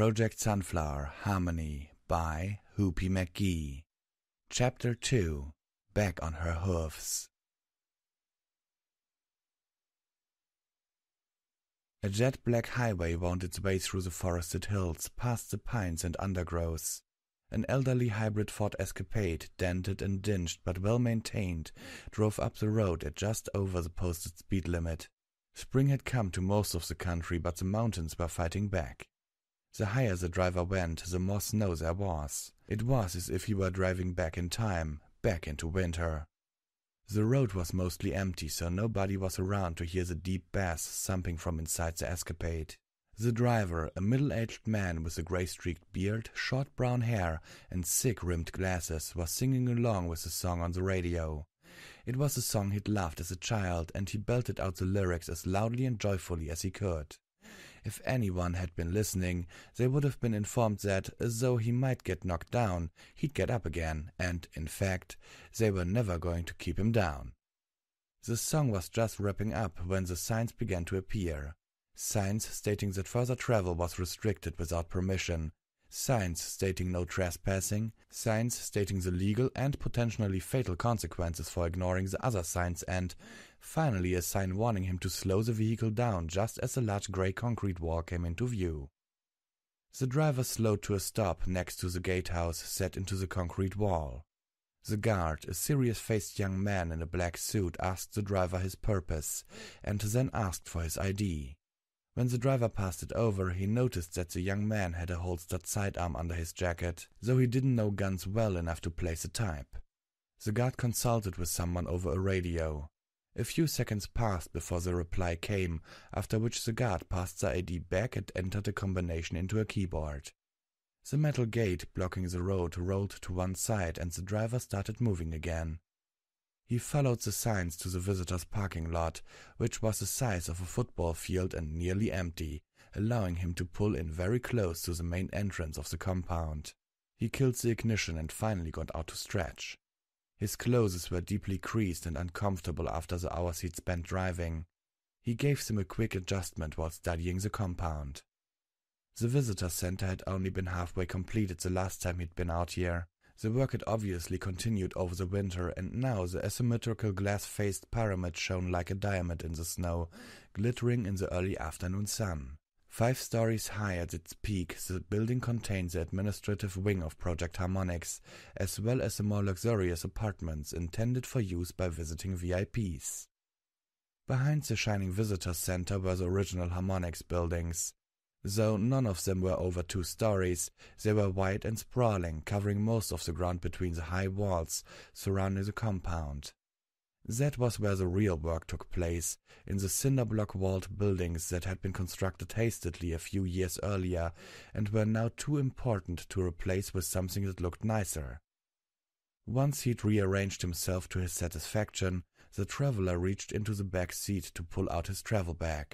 Project Sunflower Harmony by Hoopy McGee. Chapter 2 Back on Her Hoofs. A jet black highway wound its way through the forested hills, past the pines and undergrowth. An elderly hybrid Ford Escapade, dented and dinged but well maintained, drove up the road at just over the posted speed limit. Spring had come to most of the country, but the mountains were fighting back. The higher the driver went, the more snow there was. It was as if he were driving back in time, back into winter. The road was mostly empty, so nobody was around to hear the deep bass thumping from inside the escapade. The driver, a middle aged man with a grey streaked beard, short brown hair, and thick rimmed glasses, was singing along with a song on the radio. It was a song he'd loved as a child, and he belted out the lyrics as loudly and joyfully as he could. If anyone had been listening, they would have been informed that, though he might get knocked down, he'd get up again, and, in fact, they were never going to keep him down. The song was just wrapping up when the signs began to appear. Signs stating that further travel was restricted without permission, signs stating no trespassing, signs stating the legal and potentially fatal consequences for ignoring the other signs, and Finally, a sign warning him to slow the vehicle down just as a large grey concrete wall came into view. The driver slowed to a stop next to the gatehouse set into the concrete wall. The guard, a serious faced young man in a black suit, asked the driver his purpose and then asked for his ID. When the driver passed it over, he noticed that the young man had a holstered sidearm under his jacket, though he didn't know guns well enough to place a type. The guard consulted with someone over a radio. A few seconds passed before the reply came, after which the guard passed the ID back and entered a combination into a keyboard. The metal gate blocking the road rolled to one side and the driver started moving again. He followed the signs to the visitor's parking lot, which was the size of a football field and nearly empty, allowing him to pull in very close to the main entrance of the compound. He killed the ignition and finally got out to stretch. His clothes were deeply creased and uncomfortable after the hours he'd spent driving. He gave them a quick adjustment while studying the compound. The visitor center had only been halfway completed the last time he'd been out here. The work had obviously continued over the winter, and now the asymmetrical glass faced pyramid shone like a diamond in the snow, glittering in the early afternoon sun. Five stories high at its peak, the building contains the administrative wing of Project Harmonix, as well as the more luxurious apartments intended for use by visiting VIPs. Behind the Shining Visitor Center were the original Harmonix buildings. Though none of them were over two stories, they were wide and sprawling, covering most of the ground between the high walls surrounding the compound. That was where the real work took place, in the cinder block walled buildings that had been constructed hastily a few years earlier and were now too important to replace with something that looked nicer. Once he'd rearranged himself to his satisfaction, the traveler reached into the back seat to pull out his travel bag.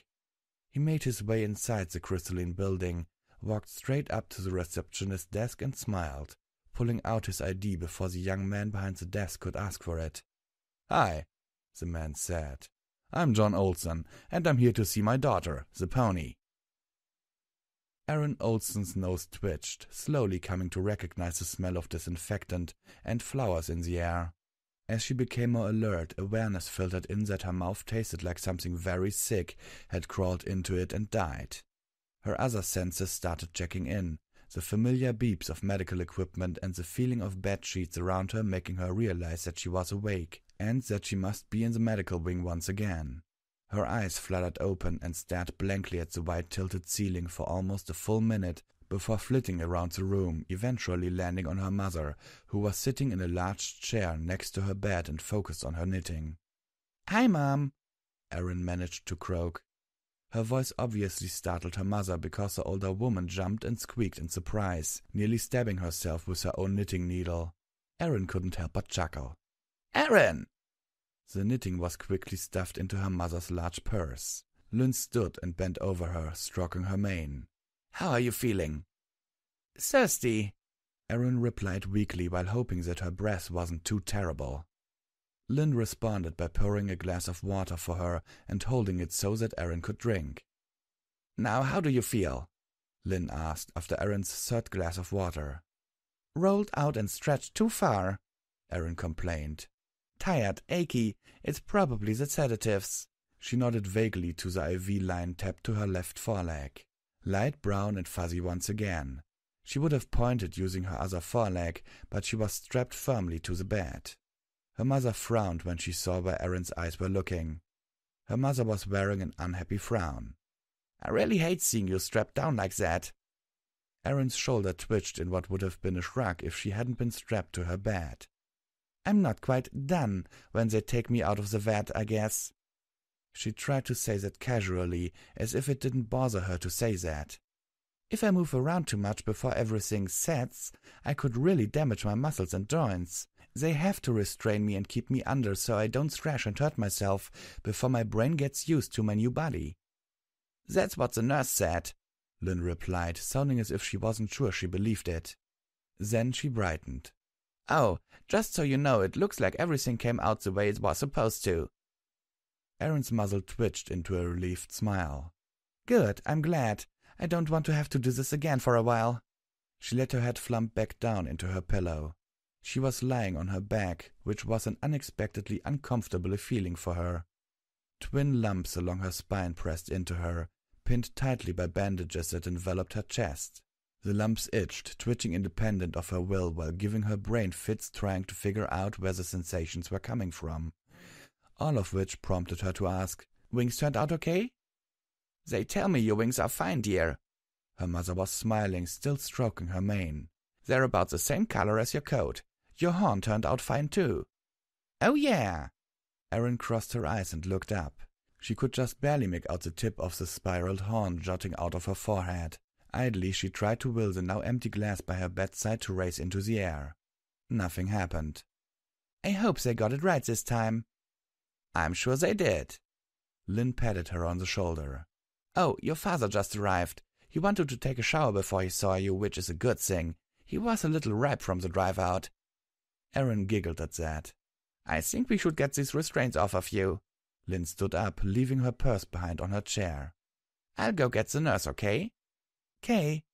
He made his way inside the crystalline building, walked straight up to the receptionist's desk and smiled, pulling out his ID before the young man behind the desk could ask for it. Hi, the man said. I'm John Olson, and I'm here to see my daughter, the pony. Aaron Olson's nose twitched, slowly coming to recognize the smell of disinfectant and flowers in the air. As she became more alert, awareness filtered in that her mouth tasted like something very sick had crawled into it and died. Her other senses started checking in, the familiar beeps of medical equipment and the feeling of bed sheets around her making her realize that she was awake and that she must be in the medical wing once again. Her eyes fluttered open and stared blankly at the white tilted ceiling for almost a full minute before flitting around the room, eventually landing on her mother, who was sitting in a large chair next to her bed and focused on her knitting. Hi, Mom, Erin managed to croak. Her voice obviously startled her mother because the older woman jumped and squeaked in surprise, nearly stabbing herself with her own knitting needle. Erin couldn't help but chuckle. Aaron! The knitting was quickly stuffed into her mother's large purse. Lynn stood and bent over her, stroking her mane. How are you feeling? Thirsty, Aaron replied weakly while hoping that her breath wasn't too terrible. Lynn responded by pouring a glass of water for her and holding it so that Aaron could drink. Now, how do you feel? Lynn asked after Aaron's third glass of water. Rolled out and stretched too far, Aaron complained. Tired, achy. It's probably the sedatives. She nodded vaguely to the IV line tapped to her left foreleg. Light brown and fuzzy once again. She would have pointed using her other foreleg, but she was strapped firmly to the bed. Her mother frowned when she saw where Erin's eyes were looking. Her mother was wearing an unhappy frown. I really hate seeing you strapped down like that. Erin's shoulder twitched in what would have been a shrug if she hadn't been strapped to her bed. I'm not quite done when they take me out of the vat, I guess. She tried to say that casually, as if it didn't bother her to say that. If I move around too much before everything sets, I could really damage my muscles and joints. They have to restrain me and keep me under so I don't thrash and hurt myself before my brain gets used to my new body. That's what the nurse said, Lynn replied, sounding as if she wasn't sure she believed it. Then she brightened. Oh, just so you know, it looks like everything came out the way it was supposed to. Aaron's muzzle twitched into a relieved smile. Good, I'm glad. I don't want to have to do this again for a while. She let her head flump back down into her pillow. She was lying on her back, which was an unexpectedly uncomfortable feeling for her. Twin lumps along her spine pressed into her, pinned tightly by bandages that enveloped her chest. The lumps itched, twitching independent of her will while giving her brain fits trying to figure out where the sensations were coming from. All of which prompted her to ask, Wings turned out okay? They tell me your wings are fine, dear. Her mother was smiling, still stroking her mane. They're about the same color as your coat. Your horn turned out fine, too. Oh, yeah. Erin crossed her eyes and looked up. She could just barely make out the tip of the spiraled horn jutting out of her forehead. Idly she tried to will the now empty glass by her bedside to raise into the air. Nothing happened. I hope they got it right this time. I'm sure they did. Lynn patted her on the shoulder. Oh, your father just arrived. He wanted to take a shower before he saw you, which is a good thing. He was a little ripe from the drive out. Aaron giggled at that. I think we should get these restraints off of you. Lynn stood up, leaving her purse behind on her chair. I'll go get the nurse, okay? Kay?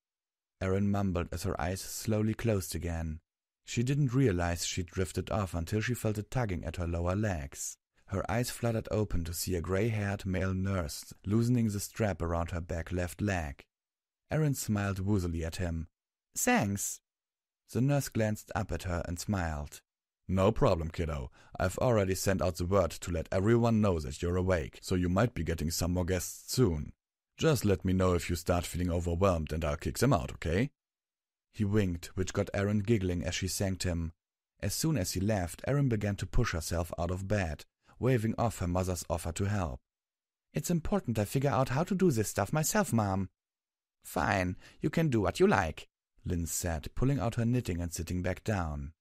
Erin mumbled as her eyes slowly closed again. She didn't realize she'd drifted off until she felt a tugging at her lower legs. Her eyes fluttered open to see a gray haired male nurse loosening the strap around her back left leg. Erin smiled woozily at him. Thanks. The nurse glanced up at her and smiled. No problem, kiddo. I've already sent out the word to let everyone know that you're awake, so you might be getting some more guests soon. Just let me know if you start feeling overwhelmed and I'll kick them out, okay? He winked, which got Erin giggling as she thanked him. As soon as he left, Erin began to push herself out of bed, waving off her mother's offer to help. It's important I figure out how to do this stuff myself, ma'am. Fine, you can do what you like, Lynn said, pulling out her knitting and sitting back down.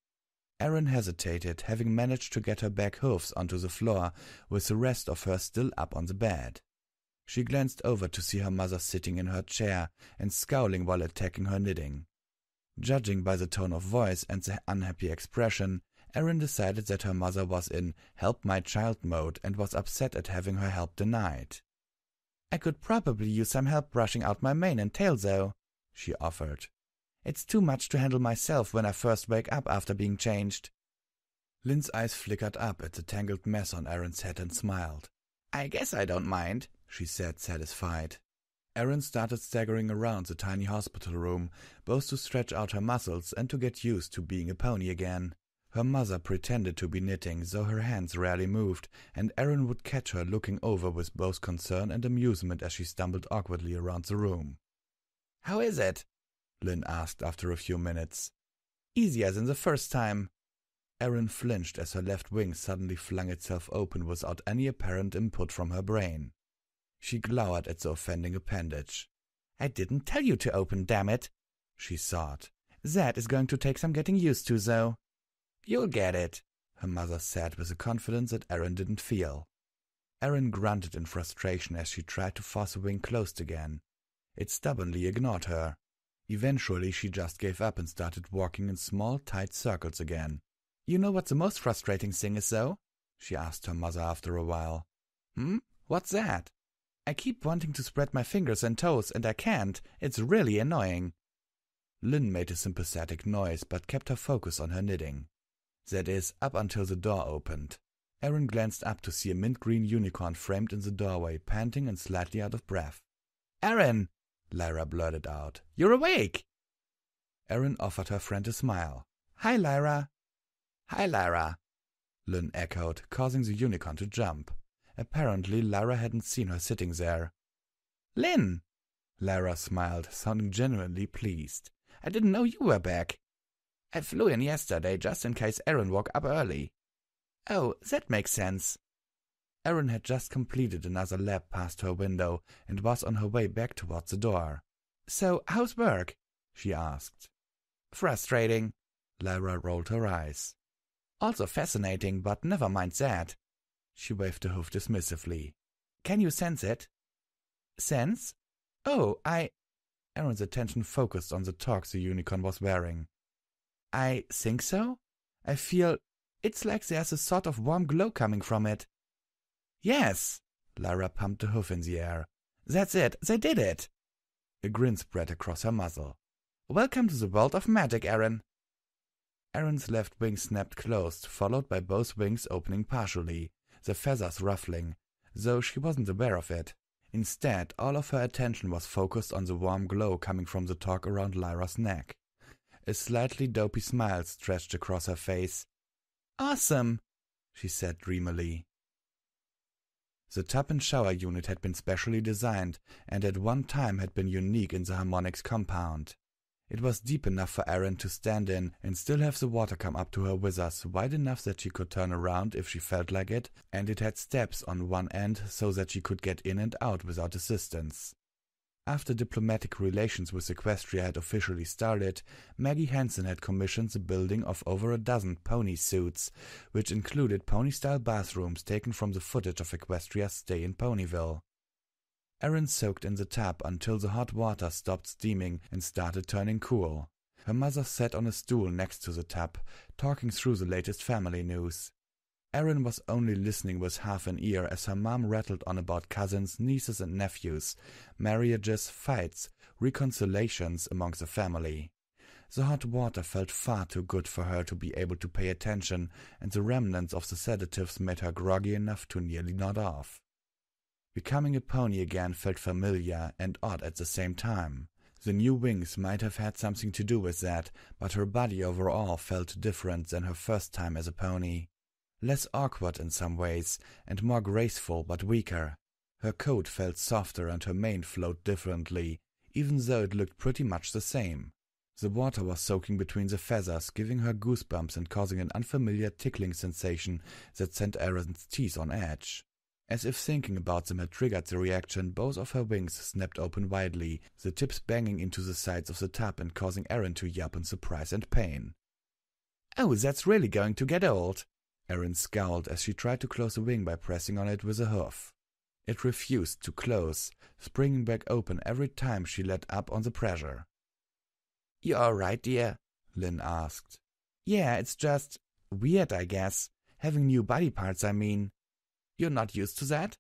Erin hesitated, having managed to get her back hooves onto the floor, with the rest of her still up on the bed. She glanced over to see her mother sitting in her chair and scowling while attacking her knitting. Judging by the tone of voice and the unhappy expression, Erin decided that her mother was in help my child mode and was upset at having her help denied. I could probably use some help brushing out my mane and tail though, she offered. It's too much to handle myself when I first wake up after being changed. Lynn's eyes flickered up at the tangled mess on Erin's head and smiled. I guess I don't mind she said, satisfied. Erin started staggering around the tiny hospital room, both to stretch out her muscles and to get used to being a pony again. Her mother pretended to be knitting, though her hands rarely moved, and Erin would catch her looking over with both concern and amusement as she stumbled awkwardly around the room. How is it? Lynn asked after a few minutes. Easier than the first time. Erin flinched as her left wing suddenly flung itself open without any apparent input from her brain. She glowered at the offending appendage. I didn't tell you to open, damn it, she sobbed. That is going to take some getting used to, though. You'll get it, her mother said with a confidence that Aaron didn't feel. Aaron grunted in frustration as she tried to force the wing closed again. It stubbornly ignored her. Eventually, she just gave up and started walking in small, tight circles again. You know what the most frustrating thing is, though? she asked her mother after a while. Hmm? What's that? I keep wanting to spread my fingers and toes, and I can't. It's really annoying. Lynn made a sympathetic noise but kept her focus on her knitting. That is, up until the door opened. Aaron glanced up to see a mint green unicorn framed in the doorway, panting and slightly out of breath. Aaron, Lyra blurted out. You're awake! Aaron offered her friend a smile. Hi, Lyra. Hi, Lyra. Lynn echoed, causing the unicorn to jump. Apparently Lara hadn't seen her sitting there. Lynn! Lara smiled, sounding genuinely pleased. I didn't know you were back. I flew in yesterday just in case Aaron woke up early. Oh, that makes sense. Aaron had just completed another lap past her window and was on her way back towards the door. So, how's work? she asked. Frustrating. Lara rolled her eyes. Also fascinating, but never mind that. She waved a hoof dismissively. Can you sense it? Sense? Oh, I. Aaron's attention focused on the togs the unicorn was wearing. I think so? I feel it's like there's a sort of warm glow coming from it. Yes! Lara pumped a hoof in the air. That's it, they did it! A grin spread across her muzzle. Welcome to the world of magic, Aaron. Aaron's left wing snapped closed, followed by both wings opening partially the feathers ruffling, though she wasn't aware of it. Instead, all of her attention was focused on the warm glow coming from the talk around Lyra's neck. A slightly dopey smile stretched across her face. Awesome, she said dreamily. The tub and shower unit had been specially designed and at one time had been unique in the harmonics compound. It was deep enough for Erin to stand in and still have the water come up to her withers, wide enough that she could turn around if she felt like it, and it had steps on one end so that she could get in and out without assistance. After diplomatic relations with Equestria had officially started, Maggie Hansen had commissioned the building of over a dozen pony suits, which included pony style bathrooms taken from the footage of Equestria's stay in Ponyville. Erin soaked in the tub until the hot water stopped steaming and started turning cool. Her mother sat on a stool next to the tub, talking through the latest family news. Erin was only listening with half an ear as her mom rattled on about cousins, nieces, and nephews, marriages, fights, reconciliations among the family. The hot water felt far too good for her to be able to pay attention, and the remnants of the sedatives made her groggy enough to nearly nod off. Becoming a pony again felt familiar and odd at the same time. The new wings might have had something to do with that, but her body overall felt different than her first time as a pony. Less awkward in some ways, and more graceful but weaker. Her coat felt softer and her mane flowed differently, even though it looked pretty much the same. The water was soaking between the feathers, giving her goosebumps and causing an unfamiliar tickling sensation that sent Aaron's teeth on edge. As if thinking about them had triggered the reaction, both of her wings snapped open widely, the tips banging into the sides of the tub and causing Aaron to yelp in surprise and pain. Oh, that's really going to get old. Erin scowled as she tried to close the wing by pressing on it with a hoof. It refused to close, springing back open every time she let up on the pressure. You all right, dear? Lynn asked. Yeah, it's just weird, I guess. Having new body parts, I mean. You're not used to that?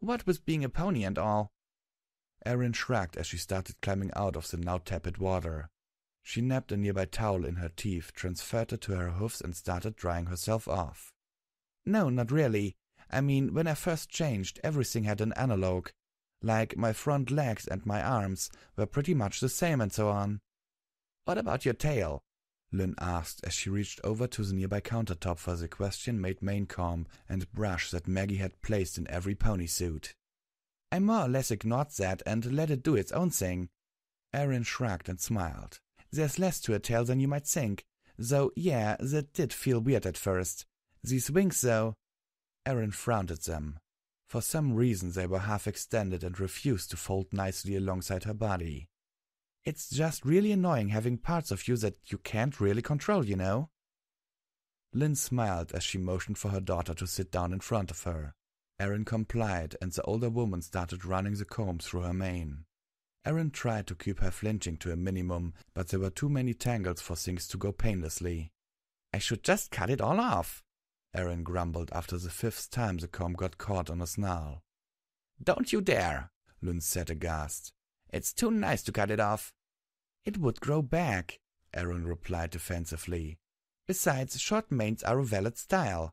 What with being a pony and all? Erin shrugged as she started climbing out of the now tepid water. She napped a nearby towel in her teeth, transferred it to her hoofs, and started drying herself off. No, not really. I mean, when I first changed, everything had an analogue. Like, my front legs and my arms were pretty much the same and so on. What about your tail? Lynn asked as she reached over to the nearby countertop for the question-made mane comb and brush that Maggie had placed in every pony suit. I more or less ignored that and let it do its own thing. Erin shrugged and smiled. There's less to a tail than you might think. Though, yeah, that did feel weird at first. These wings, though... Erin frowned at them. For some reason they were half extended and refused to fold nicely alongside her body. It's just really annoying having parts of you that you can't really control, you know? Lynn smiled as she motioned for her daughter to sit down in front of her. Erin complied, and the older woman started running the comb through her mane. Erin tried to keep her flinching to a minimum, but there were too many tangles for things to go painlessly. I should just cut it all off, Erin grumbled after the fifth time the comb got caught on a snarl. Don't you dare, Lynn said aghast. It's too nice to cut it off. It would grow back, Aaron replied defensively. Besides, short manes are a valid style.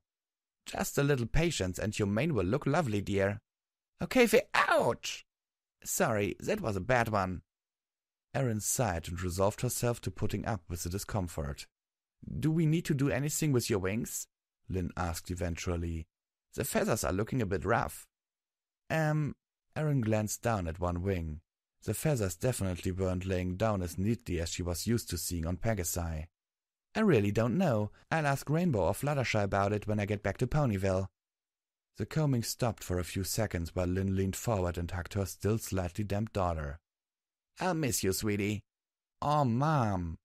Just a little patience and your mane will look lovely, dear. Okay, for ouch! Sorry, that was a bad one. Aaron sighed and resolved herself to putting up with the discomfort. Do we need to do anything with your wings? Lynn asked eventually. The feathers are looking a bit rough. Um, Aaron glanced down at one wing. The feathers definitely weren't laying down as neatly as she was used to seeing on Pegasi. I really don't know. I'll ask Rainbow or Fluttershy about it when I get back to Ponyville. The combing stopped for a few seconds while Lynn leaned forward and hugged her still slightly damp daughter. I'll miss you, sweetie. Oh, Mom.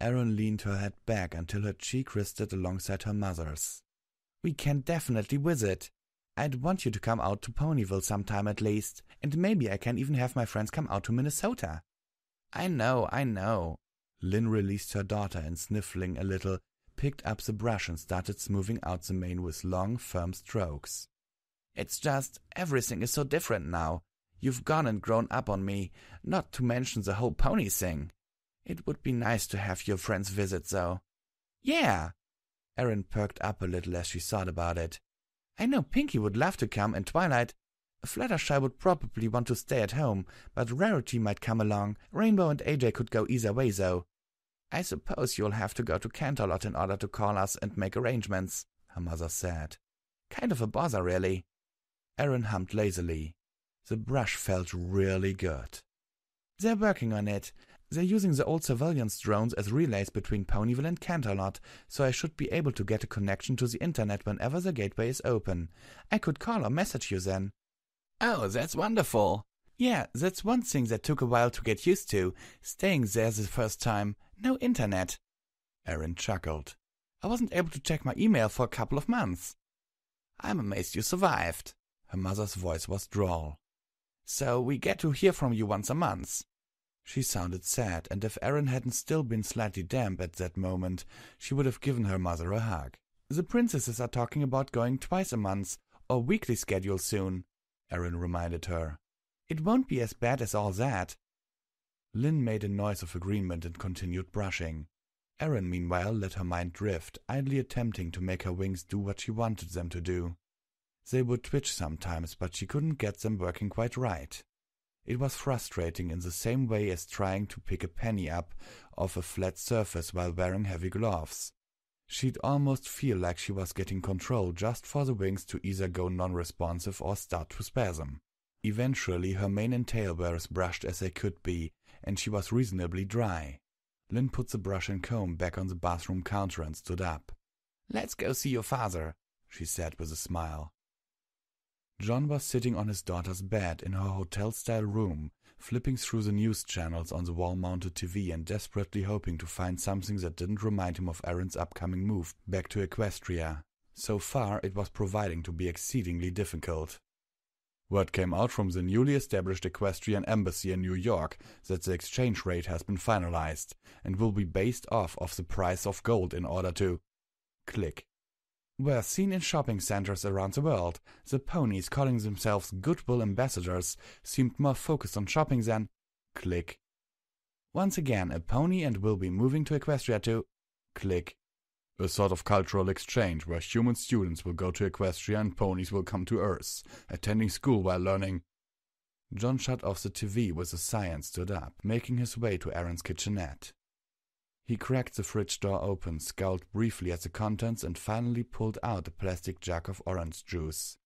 Erin leaned her head back until her cheek rested alongside her mother's. We can definitely visit. I'd want you to come out to Ponyville sometime at least, and maybe I can even have my friends come out to Minnesota. I know, I know. Lynn released her daughter and sniffling a little, picked up the brush and started smoothing out the mane with long, firm strokes. It's just everything is so different now. You've gone and grown up on me, not to mention the whole pony thing. It would be nice to have your friends visit, though. Yeah! Erin perked up a little as she thought about it. I know Pinky would love to come, and Twilight. Fluttershy would probably want to stay at home, but Rarity might come along. Rainbow and AJ could go either way, though. I suppose you'll have to go to Canterlot in order to call us and make arrangements, her mother said. Kind of a bother, really. Erin hummed lazily. The brush felt really good. They're working on it. They're using the old surveillance drones as relays between Ponyville and Canterlot, so I should be able to get a connection to the internet whenever the gateway is open. I could call or message you then. Oh, that's wonderful. Yeah, that's one thing that took a while to get used to, staying there the first time. No internet. Aaron chuckled. I wasn't able to check my email for a couple of months. I'm amazed you survived. Her mother's voice was droll. So we get to hear from you once a month. She sounded sad, and if Erin hadn't still been slightly damp at that moment, she would have given her mother a hug. The princesses are talking about going twice a month or weekly schedule soon, Erin reminded her. It won't be as bad as all that. Lynn made a noise of agreement and continued brushing. Erin, meanwhile, let her mind drift, idly attempting to make her wings do what she wanted them to do. They would twitch sometimes, but she couldn't get them working quite right. It was frustrating in the same way as trying to pick a penny up off a flat surface while wearing heavy gloves. She'd almost feel like she was getting control just for the wings to either go non-responsive or start to spasm. Eventually her mane and tail were as brushed as they could be, and she was reasonably dry. Lynn put the brush and comb back on the bathroom counter and stood up. Let's go see your father, she said with a smile. John was sitting on his daughter's bed in her hotel style room, flipping through the news channels on the wall mounted TV and desperately hoping to find something that didn't remind him of Aaron's upcoming move back to Equestria. So far, it was proving to be exceedingly difficult. Word came out from the newly established Equestrian Embassy in New York that the exchange rate has been finalized and will be based off of the price of gold in order to click where seen in shopping centers around the world, the ponies calling themselves goodwill ambassadors seemed more focused on shopping than click. Once again, a pony and will be moving to Equestria to click. A sort of cultural exchange where human students will go to Equestria and ponies will come to Earth, attending school while learning. John shut off the TV with a sigh and stood up, making his way to Aaron's kitchenette. He cracked the fridge door open, scowled briefly at the contents, and finally pulled out a plastic jug of orange juice.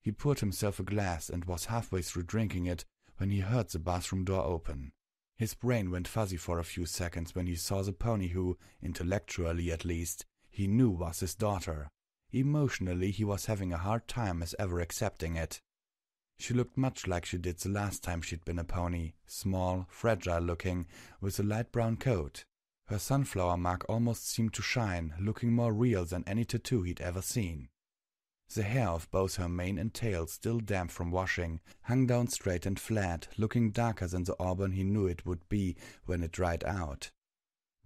He poured himself a glass and was halfway through drinking it when he heard the bathroom door open. His brain went fuzzy for a few seconds when he saw the pony who, intellectually at least, he knew was his daughter. Emotionally, he was having a hard time as ever accepting it. She looked much like she did the last time she'd been a pony, small, fragile looking, with a light brown coat. Her sunflower mark almost seemed to shine, looking more real than any tattoo he'd ever seen. The hair of both her mane and tail, still damp from washing, hung down straight and flat, looking darker than the auburn he knew it would be when it dried out.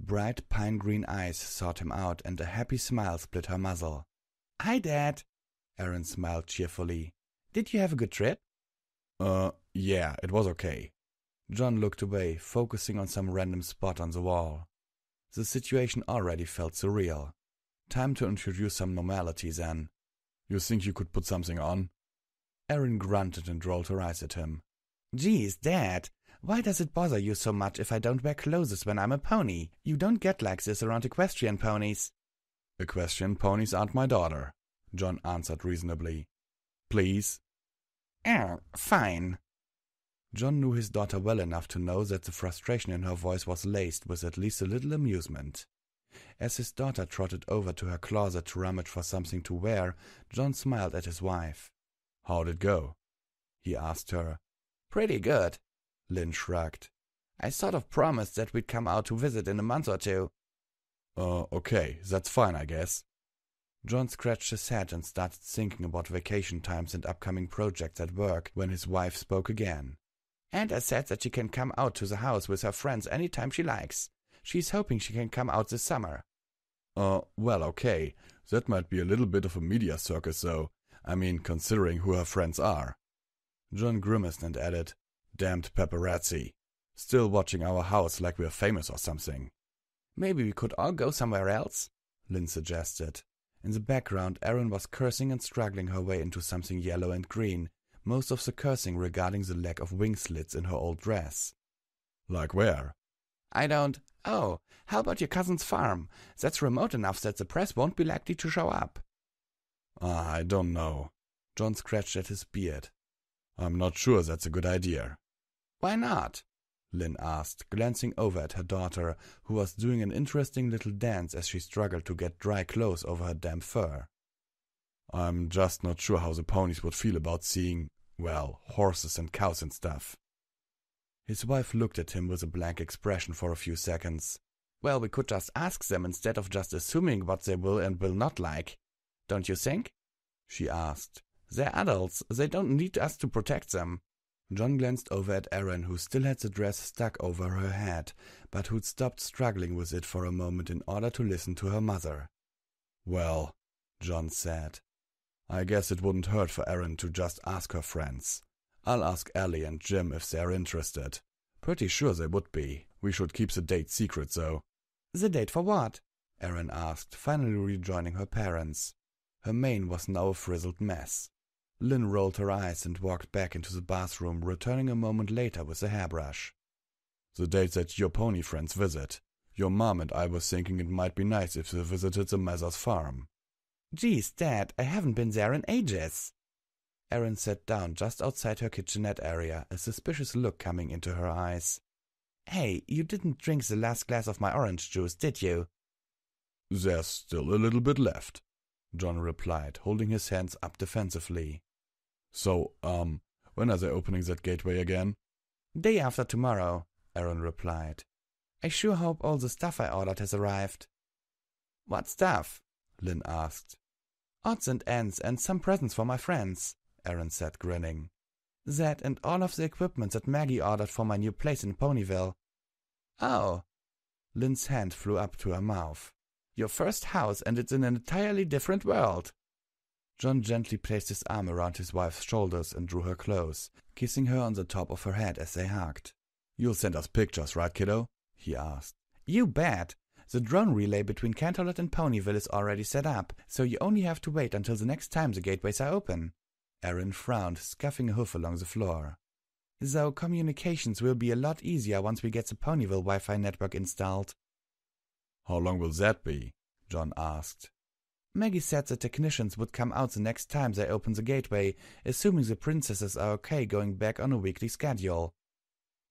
Bright pine green eyes sought him out, and a happy smile split her muzzle. Hi, Dad! Aaron smiled cheerfully. Did you have a good trip? Uh, yeah, it was okay. John looked away, focusing on some random spot on the wall. The situation already felt surreal. Time to introduce some normality then. You think you could put something on? Erin grunted and rolled her eyes at him. Geez, Dad, why does it bother you so much if I don't wear clothes when I'm a pony? You don't get like this around equestrian ponies. Equestrian ponies aren't my daughter, John answered reasonably. Please? Oh, fine. John knew his daughter well enough to know that the frustration in her voice was laced with at least a little amusement. As his daughter trotted over to her closet to rummage for something to wear, John smiled at his wife. How'd it go? he asked her. Pretty good, Lynn shrugged. I sort of promised that we'd come out to visit in a month or two. Uh, okay, that's fine, I guess. John scratched his head and started thinking about vacation times and upcoming projects at work when his wife spoke again. And I said that she can come out to the house with her friends any time she likes. She's hoping she can come out this summer. Uh, well, okay. That might be a little bit of a media circus, though. I mean, considering who her friends are. John grimaced and added, Damned paparazzi. Still watching our house like we're famous or something. Maybe we could all go somewhere else? Lynn suggested. In the background, Erin was cursing and struggling her way into something yellow and green, most of the cursing regarding the lack of wing slits in her old dress. Like where? I don't. Oh, how about your cousin's farm? That's remote enough that the press won't be likely to show up. Ah, I don't know. John scratched at his beard. I'm not sure that's a good idea. Why not? Lynn asked, glancing over at her daughter, who was doing an interesting little dance as she struggled to get dry clothes over her damp fur. I'm just not sure how the ponies would feel about seeing well, horses and cows and stuff. His wife looked at him with a blank expression for a few seconds. Well, we could just ask them instead of just assuming what they will and will not like. Don't you think? She asked. They're adults. They don't need us to protect them. John glanced over at Erin, who still had the dress stuck over her head, but who'd stopped struggling with it for a moment in order to listen to her mother. Well, John said, I guess it wouldn't hurt for Erin to just ask her friends. I'll ask Ellie and Jim if they're interested. Pretty sure they would be. We should keep the date secret, though. The date for what? Erin asked, finally rejoining her parents. Her mane was now a frizzled mess. Lynn rolled her eyes and walked back into the bathroom, returning a moment later with a hairbrush. The date that your pony friends visit. Your mom and I were thinking it might be nice if they visited the Mather's farm. Geez, Dad, I haven't been there in ages. Erin sat down just outside her kitchenette area, a suspicious look coming into her eyes. Hey, you didn't drink the last glass of my orange juice, did you? There's still a little bit left, John replied, holding his hands up defensively. So, um, when are they opening that gateway again? Day after tomorrow, Aaron replied. I sure hope all the stuff I ordered has arrived. What stuff? Lynn asked. Odds and ends and some presents for my friends, Aaron said, grinning. That and all of the equipment that Maggie ordered for my new place in Ponyville. Oh. Lynn's hand flew up to her mouth. Your first house, and it's in an entirely different world. John gently placed his arm around his wife's shoulders and drew her close, kissing her on the top of her head as they hugged. You'll send us pictures, right, kiddo? he asked. You bet. The drone relay between Canterlot and Ponyville is already set up, so you only have to wait until the next time the gateways are open. Aaron frowned, scuffing a hoof along the floor. Though communications will be a lot easier once we get the Ponyville Wi Fi network installed. How long will that be? John asked. Maggie said the technicians would come out the next time they open the gateway, assuming the princesses are okay going back on a weekly schedule.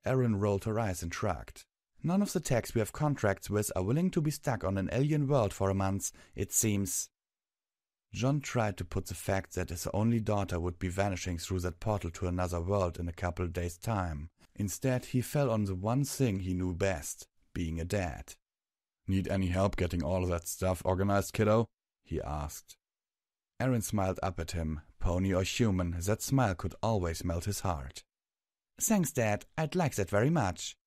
Erin rolled her eyes and shrugged. None of the techs we have contracts with are willing to be stuck on an alien world for a month, it seems. John tried to put the fact that his only daughter would be vanishing through that portal to another world in a couple of days' time. Instead, he fell on the one thing he knew best being a dad. Need any help getting all of that stuff organized, kiddo? he asked. Aaron smiled up at him. Pony or human, that smile could always melt his heart. Thanks, Dad. I'd like that very much.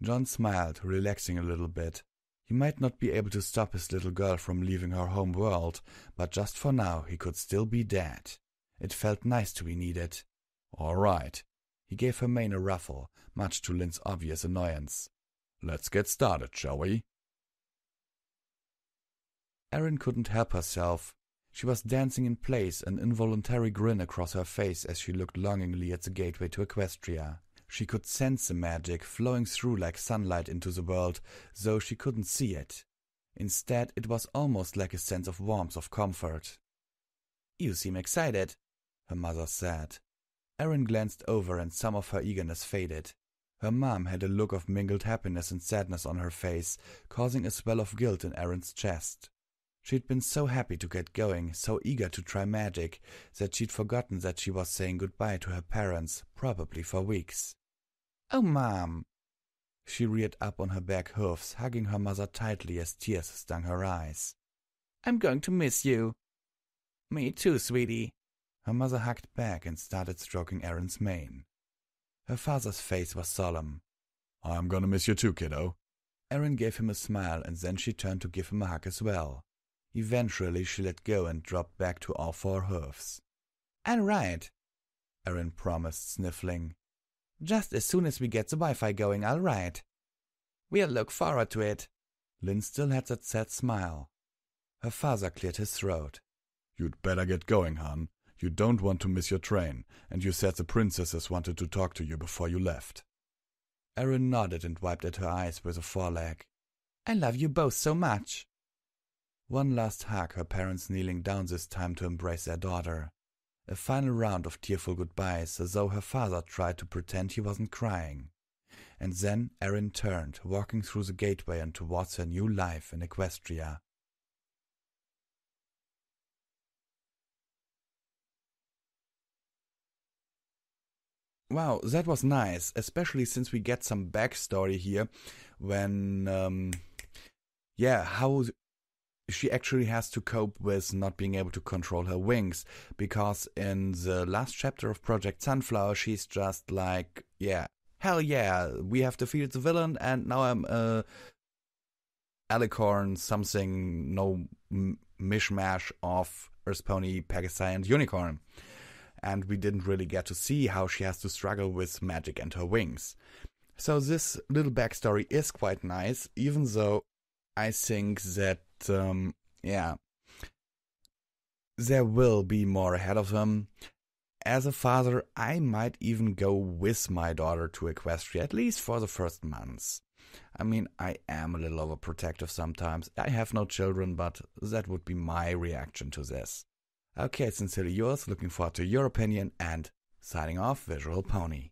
John smiled, relaxing a little bit. He might not be able to stop his little girl from leaving her home world, but just for now he could still be dad. It felt nice to be needed. All right. He gave her mane a ruffle, much to Lynn's obvious annoyance. Let's get started, shall we? Erin couldn't help herself. She was dancing in place, an involuntary grin across her face as she looked longingly at the gateway to Equestria. She could sense the magic flowing through like sunlight into the world, though she couldn't see it. Instead, it was almost like a sense of warmth of comfort. You seem excited, her mother said. Erin glanced over and some of her eagerness faded. Her mom had a look of mingled happiness and sadness on her face, causing a swell of guilt in Erin's chest. She'd been so happy to get going, so eager to try magic, that she'd forgotten that she was saying goodbye to her parents, probably for weeks. Oh, Mom. She reared up on her back hoofs, hugging her mother tightly as tears stung her eyes. I'm going to miss you. Me too, sweetie. Her mother hugged back and started stroking Aaron's mane. Her father's face was solemn. I'm gonna miss you too, kiddo. Aaron gave him a smile and then she turned to give him a hug as well. Eventually, she let go and dropped back to all four hoofs. All right, Aaron promised, sniffling. Just as soon as we get the Wi-Fi going, I'll write. We'll look forward to it. Lynn still had that sad smile. Her father cleared his throat. You'd better get going, hon. You don't want to miss your train, and you said the princesses wanted to talk to you before you left. Erin nodded and wiped at her eyes with a foreleg. I love you both so much. One last hug, her parents kneeling down this time to embrace their daughter. A final round of tearful goodbyes, as though her father tried to pretend he wasn't crying. And then Erin turned, walking through the gateway and towards her new life in Equestria. Wow, that was nice, especially since we get some backstory here when, um, yeah, how she actually has to cope with not being able to control her wings because in the last chapter of Project Sunflower, she's just like, yeah, hell yeah, we have defeated the villain, and now I'm a uh, alicorn, something, no m- mishmash of Earth Pony, Pegasus, and Unicorn. And we didn't really get to see how she has to struggle with magic and her wings. So this little backstory is quite nice, even though I think that um, yeah, there will be more ahead of him. As a father, I might even go with my daughter to Equestria, at least for the first months. I mean, I am a little overprotective sometimes. I have no children, but that would be my reaction to this. Okay, sincerely yours, looking forward to your opinion, and signing off, Visual Pony.